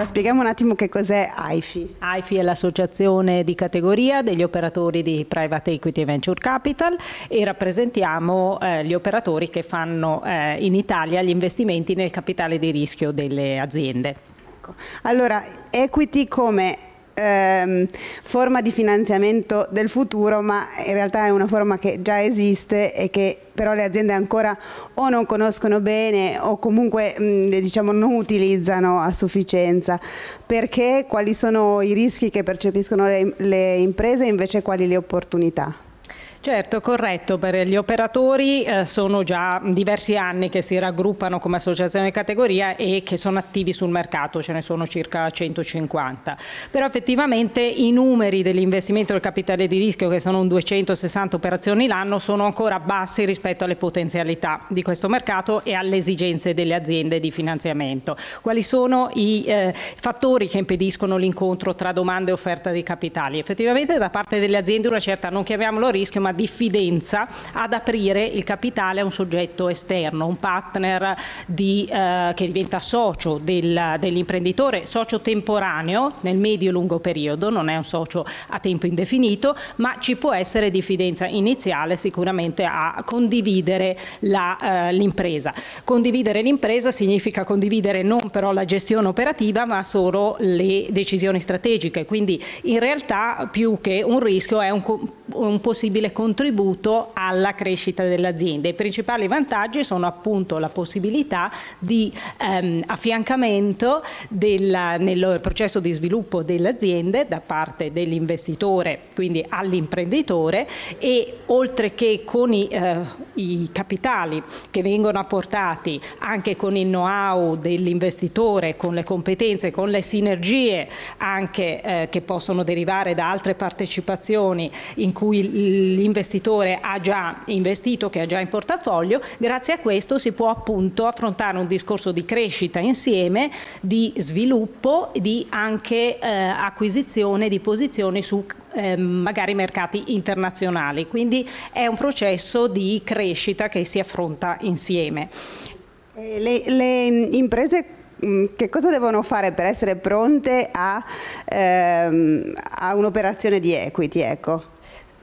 Allora, spieghiamo un attimo che cos'è AIFI. AIFI è l'associazione di categoria degli operatori di private equity e venture capital e rappresentiamo eh, gli operatori che fanno eh, in Italia gli investimenti nel capitale di rischio delle aziende. Ecco. Allora, equity come ehm, forma di finanziamento del futuro, ma in realtà è una forma che già esiste e che però le aziende ancora o non conoscono bene o comunque mh, mm, diciamo, non utilizzano a sufficienza. Perché? Quali sono i rischi che percepiscono le, le imprese e invece quali le opportunità? Certo, corretto. Per gli operatori eh, sono già diversi anni che si raggruppano come associazione di categoria e che sono attivi sul mercato, ce ne sono circa 150. Però effettivamente i numeri dell'investimento del capitale di rischio, che sono un 260 operazioni l'anno, sono ancora bassi rispetto alle potenzialità di questo mercato e alle esigenze delle aziende di finanziamento. Quali sono i eh, fattori che impediscono l'incontro tra domanda e offerta di capitali? Effettivamente da parte delle aziende una certa, non chiamiamolo rischio, ma insomma, diffidenza ad aprire il capitale a un soggetto esterno, un partner di, eh, che diventa socio del, dell'imprenditore, socio temporaneo nel medio e lungo periodo, non è un socio a tempo indefinito, ma ci può essere diffidenza iniziale sicuramente a condividere eh, l'impresa. Eh, condividere l'impresa significa condividere non però la gestione operativa, ma solo le decisioni strategiche, quindi in realtà più che un rischio è un un possibile contributo alla crescita dell'azienda. I principali vantaggi sono appunto la possibilità di ehm, affiancamento della, nel processo di sviluppo dell'azienda da parte dell'investitore, quindi all'imprenditore e oltre che con i, eh, i capitali che vengono apportati anche con il know-how dell'investitore, con le competenze, con le sinergie anche eh, che possono derivare da altre partecipazioni in cui l'investitore ha già investito, che ha già in portafoglio, grazie a questo si può appunto affrontare un discorso di crescita insieme, di sviluppo, di anche eh, acquisizione di posizioni su eh, magari mercati internazionali, quindi è un processo di crescita che si affronta insieme. Eh, le, le mm, imprese mm, che cosa devono fare per essere pronte a, ehm, a un'operazione di equity? Ecco?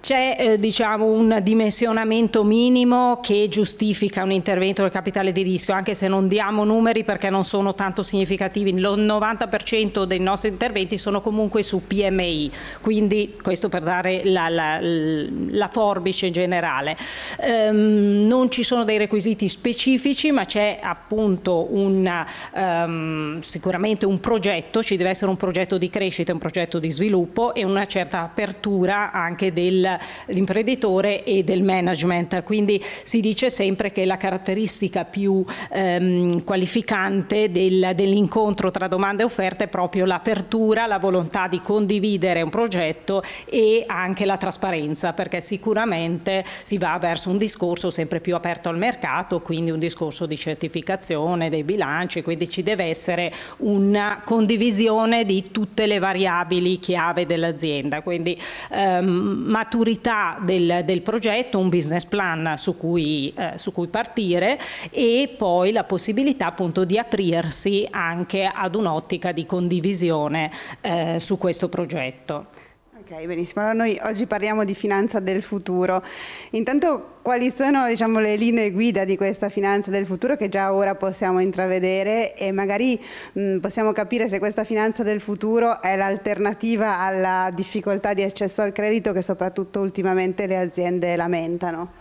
C'è eh, diciamo, un dimensionamento minimo che giustifica un intervento del capitale di rischio, anche se non diamo numeri perché non sono tanto significativi. Il 90% dei nostri interventi sono comunque su PMI, quindi questo per dare la, la, la forbice generale. Um, non ci sono dei requisiti specifici, ma c'è appunto una, um, ehm, sicuramente un progetto, ci deve essere un progetto di crescita, un progetto di sviluppo e una certa apertura anche del l'imprenditore e del management. Quindi si dice sempre che la caratteristica più ehm, qualificante del, dell'incontro tra domanda e offerta è proprio l'apertura, la volontà di condividere un progetto e anche la trasparenza, perché sicuramente si va verso un discorso sempre più aperto al mercato, quindi un discorso di certificazione dei bilanci, quindi ci deve essere una condivisione di tutte le variabili chiave dell'azienda. Quindi ehm, maturità del, del progetto, un business plan su cui, eh, su cui, partire e poi la possibilità appunto di aprirsi anche ad un'ottica di condivisione eh, su questo progetto. Ok, benissimo. Allora noi oggi parliamo di finanza del futuro. Intanto quali sono diciamo, le linee guida di questa finanza del futuro che già ora possiamo intravedere e magari mh, mm, possiamo capire se questa finanza del futuro è l'alternativa alla difficoltà di accesso al credito che soprattutto ultimamente le aziende lamentano?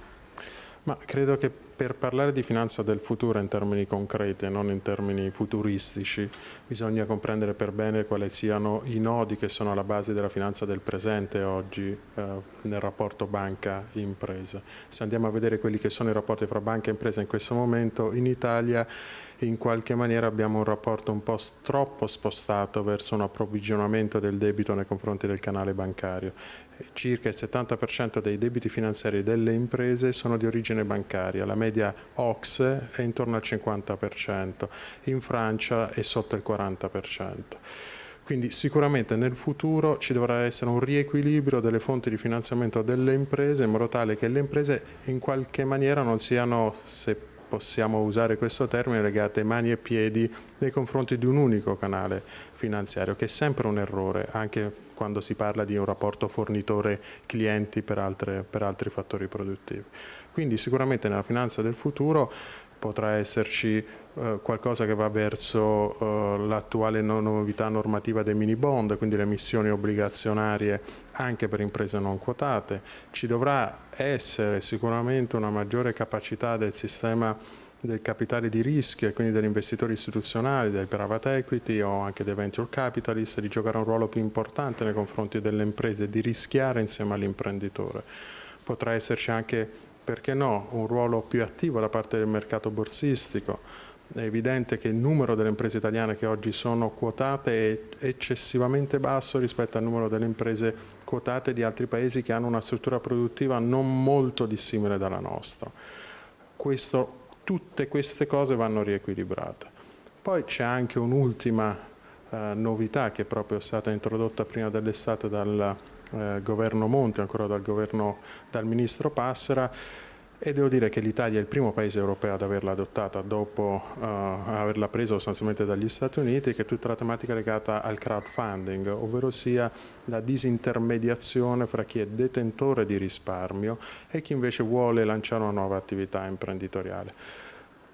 Ma credo che per parlare di finanza del futuro in termini concreti e non in termini futuristici, bisogna comprendere per bene quali siano i nodi che sono alla base della finanza del presente oggi eh, nel rapporto banca-impresa. Se andiamo a vedere quelli che sono i rapporti fra banca e impresa in questo momento, in Italia in qualche maniera abbiamo un rapporto un po' troppo spostato verso un approvvigionamento del debito nei confronti del canale bancario. Circa il 70% dei debiti finanziari delle imprese sono di origine bancaria, la media OX è intorno al 50%, in Francia è sotto il 40%. Quindi sicuramente nel futuro ci dovrà essere un riequilibrio delle fonti di finanziamento delle imprese in modo tale che le imprese in qualche maniera non siano, se possiamo usare questo termine, legate mani e piedi nei confronti di un unico canale finanziario, che è sempre un errore, anche quando si parla di un rapporto fornitore-clienti per, per altri fattori produttivi. Quindi sicuramente nella finanza del futuro potrà esserci eh, qualcosa che va verso eh, l'attuale novità normativa dei mini bond, quindi le emissioni obbligazionarie anche per imprese non quotate. Ci dovrà essere sicuramente una maggiore capacità del sistema del capitale di rischio e quindi degli investitori istituzionali, dei private equity o anche dei venture capitalist di giocare un ruolo più importante nei confronti delle imprese, di rischiare insieme all'imprenditore. Potrà esserci anche, perché no, un ruolo più attivo da parte del mercato borsistico, è evidente che il numero delle imprese italiane che oggi sono quotate è eccessivamente basso rispetto al numero delle imprese quotate di altri paesi che hanno una struttura produttiva non molto dissimile dalla nostra. Questo, tutte queste cose vanno riequilibrate. Poi c'è anche un'ultima eh, novità che è proprio stata introdotta prima dell'estate dal eh, governo Monti, ancora dal, governo, dal ministro Passera, e devo dire che l'Italia è il primo paese europeo ad averla adottata dopo uh, averla presa sostanzialmente dagli Stati Uniti, che è tutta la tematica legata al crowdfunding, ovvero sia la disintermediazione fra chi è detentore di risparmio e chi invece vuole lanciare una nuova attività imprenditoriale.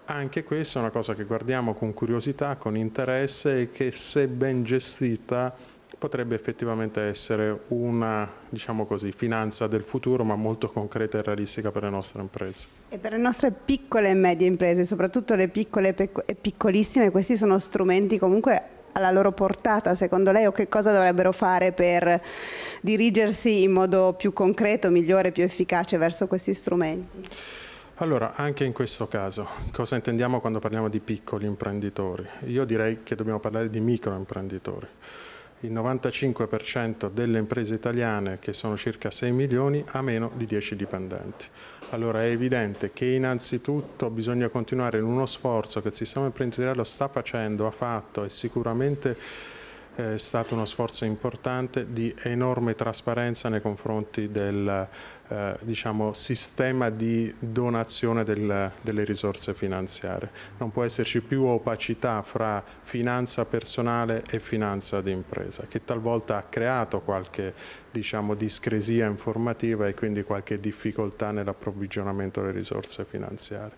Anche questa è una cosa che guardiamo con curiosità, con interesse e che se ben gestita potrebbe effettivamente essere una diciamo così, finanza del futuro ma molto concreta e realistica per le nostre imprese. E per le nostre piccole e medie imprese, soprattutto le piccole e piccolissime, questi sono strumenti comunque alla loro portata secondo lei o che cosa dovrebbero fare per dirigersi in modo più concreto, migliore, più efficace verso questi strumenti? Allora, anche in questo caso, cosa intendiamo quando parliamo di piccoli imprenditori? Io direi che dobbiamo parlare di microimprenditori il 95% delle imprese italiane, che sono circa 6 milioni, ha meno di 10 dipendenti. Allora è evidente che innanzitutto bisogna continuare in uno sforzo che il sistema imprenditoriale sta facendo, ha fatto e sicuramente eh, è stato uno sforzo importante di enorme trasparenza nei confronti del eh, diciamo, sistema di donazione del, delle risorse finanziarie. Non può esserci più opacità fra finanza personale e finanza d'impresa, che talvolta ha creato qualche diciamo, discresia informativa e quindi qualche difficoltà nell'approvvigionamento delle risorse finanziarie.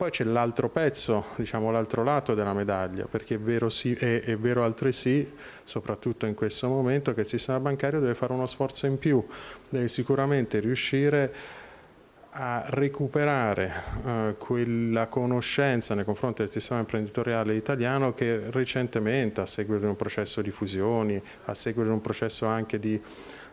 Poi c'è l'altro pezzo, diciamo l'altro lato della medaglia, perché è vero, sì, è, è vero altresì, soprattutto in questo momento, che il sistema bancario deve fare uno sforzo in più, deve sicuramente riuscire a recuperare eh, quella conoscenza nei confronti del sistema imprenditoriale italiano che recentemente, a seguito di un processo di fusioni, a seguito di un processo anche di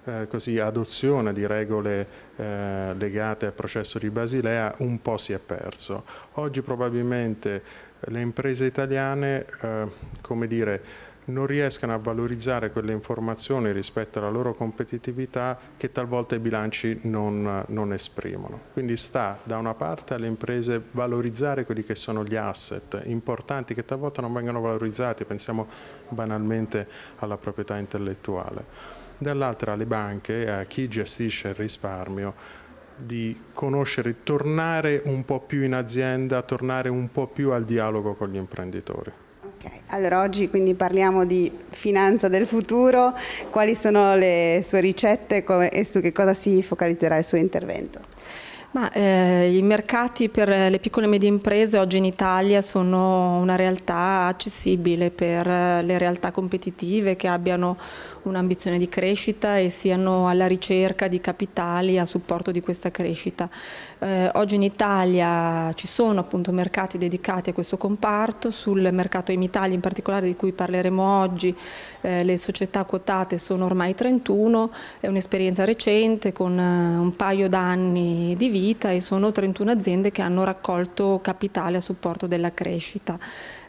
eh, così, adozione di regole eh, legate al processo di Basilea un po' si è perso. Oggi probabilmente le imprese italiane, eh, come dire, non riescono a valorizzare quelle informazioni rispetto alla loro competitività che talvolta i bilanci non, non, esprimono. Quindi sta da una parte alle imprese valorizzare quelli che sono gli asset importanti che talvolta non vengono valorizzati, pensiamo banalmente alla proprietà intellettuale dall'altra alle banche, a chi gestisce il risparmio, di conoscere, tornare un po' più in azienda, tornare un po' più al dialogo con gli imprenditori. Okay. Allora oggi quindi parliamo di finanza del futuro, quali sono le sue ricette e su che cosa si focalizzerà il suo intervento? Ma, eh, I mercati per le piccole e medie imprese oggi in Italia sono una realtà accessibile per eh, le realtà competitive che abbiano un'ambizione di crescita e siano alla ricerca di capitali a supporto di questa crescita. Eh, oggi in Italia ci sono appunto mercati dedicati a questo comparto, sul mercato in Italia in particolare di cui parleremo oggi eh, le società quotate sono ormai 31, è un'esperienza recente con eh, un paio d'anni di vita e sono 31 aziende che hanno raccolto capitale a supporto della crescita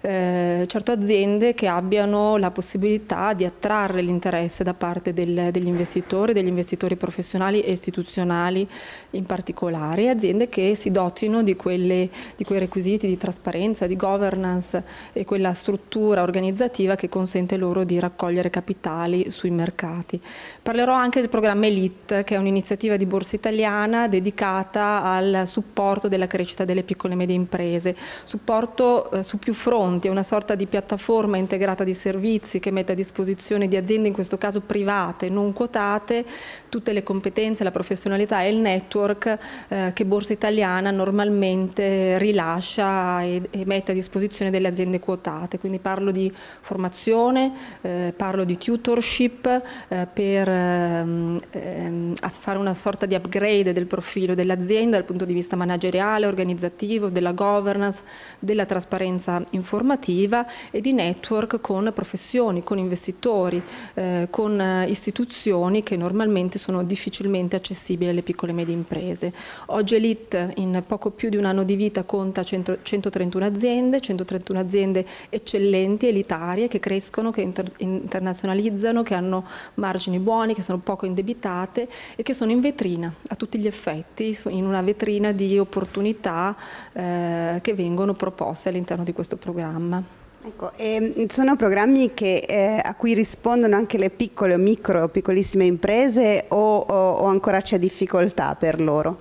eh, certo aziende che abbiano la possibilità di attrarre l'interesse da parte del, degli investitori, degli investitori professionali e istituzionali in particolare, aziende che si dotino di, quelle, di quei requisiti di trasparenza, di governance e quella struttura organizzativa che consente loro di raccogliere capitali sui mercati. Parlerò anche del programma Elite, che è un'iniziativa di borsa italiana dedicata al supporto della crescita delle piccole e medie imprese, supporto eh, su più fronti conti, è una sorta di piattaforma integrata di servizi che mette a disposizione di aziende, in questo caso private, non quotate, tutte le competenze, la professionalità e il network eh, che Borsa Italiana normalmente rilascia e, e, mette a disposizione delle aziende quotate. Quindi parlo di formazione, eh, parlo di tutorship eh, per ehm, ehm fare una sorta di upgrade del profilo dell'azienda dal punto di vista manageriale, organizzativo, della governance, della trasparenza informativa formativa e di network con professioni, con investitori, eh, con eh, istituzioni che normalmente sono difficilmente accessibili alle piccole e medie imprese. Oggi Elite in poco più di un anno di vita conta 100, 131 aziende, 131 aziende eccellenti, elitarie, che crescono, che inter internazionalizzano, che hanno margini buoni, che sono poco indebitate e che sono in vetrina a tutti gli effetti, in una vetrina di opportunità eh, che vengono proposte all'interno di questo programma programma. Ecco, eh, sono programmi che, eh, a cui rispondono anche le piccole o micro, piccolissime imprese o, o, o ancora c'è difficoltà per loro?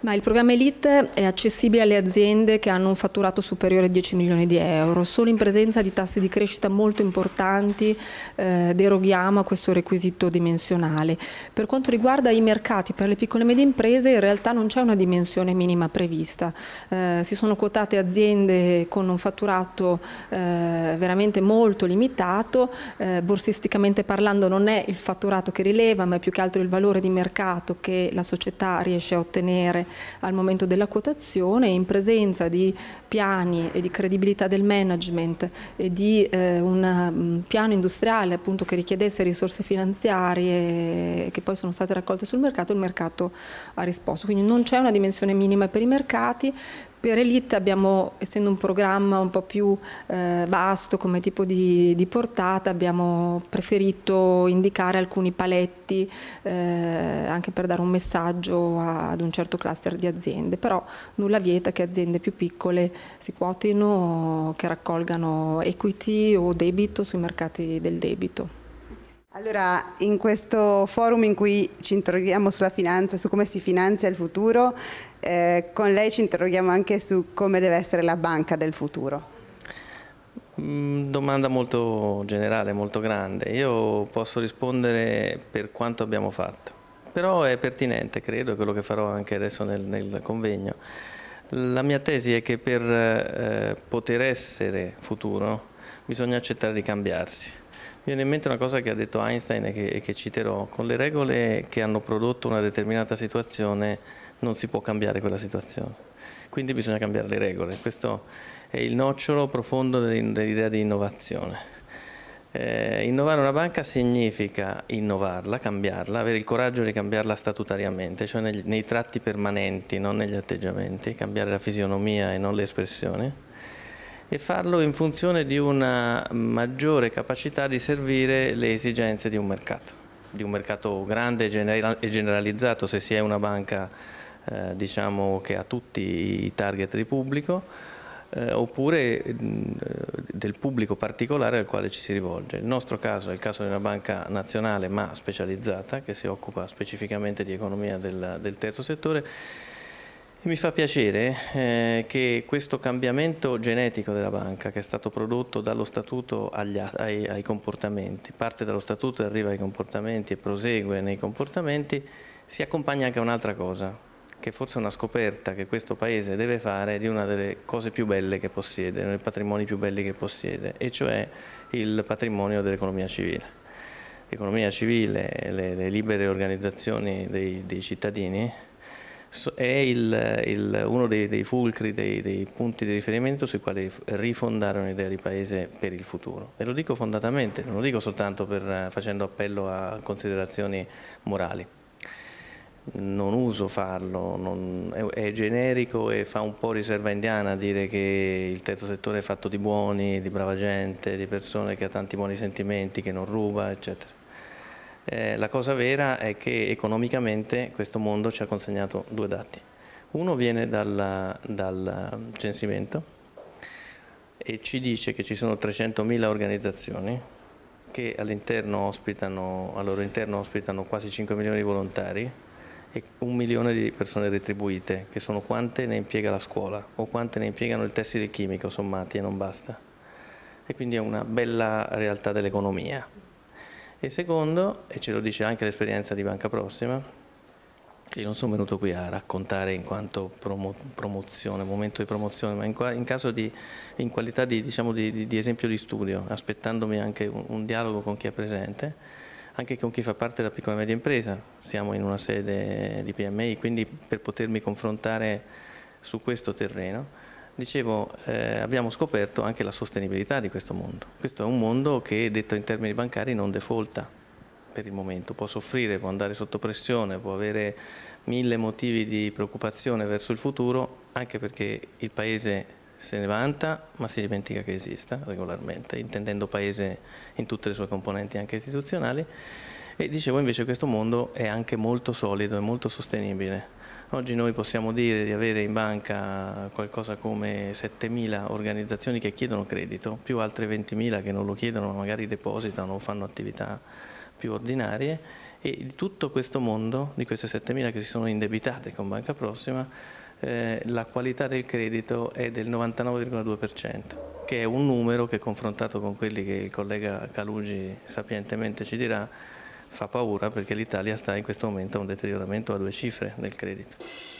Ma il programma Elite è accessibile alle aziende che hanno un fatturato superiore a 10 milioni di euro. Solo in presenza di tassi di crescita molto importanti eh, deroghiamo a questo requisito dimensionale. Per quanto riguarda i mercati per le piccole e medie imprese in realtà non c'è una dimensione minima prevista. Eh, si sono quotate aziende con un fatturato eh, veramente molto limitato, eh, borsisticamente parlando non è il fatturato che rileva ma è più che altro il valore di mercato che la società riesce a ottenere al momento della quotazione in presenza di piani e di credibilità del management e di eh, un mm, piano industriale appunto che richiedesse risorse finanziarie che poi sono state raccolte sul mercato, il mercato ha risposto. Quindi non c'è una dimensione minima per i mercati, per Elite abbiamo, essendo un programma un po' più eh, vasto come tipo di, di, portata, abbiamo preferito indicare alcuni paletti eh, anche per dare un messaggio a, ad un certo cluster di aziende, però nulla vieta che aziende più piccole si quotino, che raccolgano equity o debito sui mercati del debito. Allora, in questo forum in cui ci interroghiamo sulla finanza, su come si finanzia il futuro, eh, con lei ci interroghiamo anche su come deve essere la banca del futuro. Mm, domanda molto generale, molto grande. Io posso rispondere per quanto abbiamo fatto, però è pertinente, credo, quello che farò anche adesso nel, nel convegno. La mia tesi è che per eh, poter essere futuro bisogna accettare di cambiarsi viene in mente una cosa che ha detto Einstein e che, che, citerò. Con le regole che hanno prodotto una determinata situazione non si può cambiare quella situazione. Quindi bisogna cambiare le regole. Questo è il nocciolo profondo dell'idea di innovazione. Eh, innovare una banca significa innovarla, cambiarla, avere il coraggio di cambiarla statutariamente, cioè negli, nei tratti permanenti, non negli atteggiamenti, cambiare la fisionomia e non le espressioni e farlo in funzione di una maggiore capacità di servire le esigenze di un mercato, di un mercato grande e generalizzato se si è una banca eh, diciamo, che ha tutti i target di pubblico eh, oppure mh, del pubblico particolare al quale ci si rivolge. Il nostro caso è il caso di una banca nazionale ma specializzata che si occupa specificamente di economia del, del terzo settore mi fa piacere eh, che questo cambiamento genetico della banca, che è stato prodotto dallo statuto agli, ai, ai comportamenti, parte dallo statuto e arriva ai comportamenti e prosegue nei comportamenti, si accompagna anche a un'altra cosa, che forse è una scoperta che questo paese deve fare di una delle cose più belle che possiede, uno dei patrimoni più belli che possiede, e cioè il patrimonio dell'economia civile. L'economia civile, le, le libere organizzazioni dei, dei cittadini è il, il, uno dei, dei fulcri, dei, dei, punti di riferimento sui quali rifondare un'idea di paese per il futuro. E lo dico fondatamente, non lo dico soltanto per, facendo appello a considerazioni morali. Non uso farlo, non, è, è, generico e fa un po' riserva indiana dire che il terzo settore è fatto di buoni, di brava gente, di persone che ha tanti buoni sentimenti, che non ruba, eccetera. Eh, la cosa vera è che economicamente questo mondo ci ha consegnato due dati. Uno viene dal, dal censimento e ci dice che ci sono 300.000 organizzazioni che all'interno ospitano, al loro interno ospitano quasi 5 milioni di volontari e un milione di persone retribuite, che sono quante ne impiega la scuola o quante ne impiegano il tessile chimico sommati e non basta. E quindi è una bella realtà dell'economia. E secondo, e ce lo dice anche l'esperienza di Banca Prossima, che io non sono venuto qui a raccontare in quanto promo, promozione, momento di promozione, ma in, in caso di, in qualità di, diciamo, di, di, esempio di studio, aspettandomi anche un, un dialogo con chi è presente, anche con chi fa parte della piccola e media impresa. Siamo in una sede di PMI, quindi per potermi confrontare su questo terreno Dicevo, eh, abbiamo scoperto anche la sostenibilità di questo mondo. Questo è un mondo che, detto in termini bancari, non defolta per il momento, può soffrire, può andare sotto pressione, può avere mille motivi di preoccupazione verso il futuro, anche perché il Paese se ne vanta, ma si dimentica che esista regolarmente, intendendo Paese in tutte le sue componenti anche istituzionali. E dicevo invece questo mondo è anche molto solido e molto sostenibile, Oggi noi possiamo dire di avere in banca qualcosa come 7.000 organizzazioni che chiedono credito, più altre 20.000 che non lo chiedono ma magari depositano o fanno attività più ordinarie e di tutto questo mondo, di queste 7.000 che si sono indebitate con Banca Prossima, eh, la qualità del credito è del 99,2%, che è un numero che confrontato con quelli che il collega Calugi sapientemente ci dirà, fa paura perché l'Italia sta in questo momento a un deterioramento a due cifre del credito.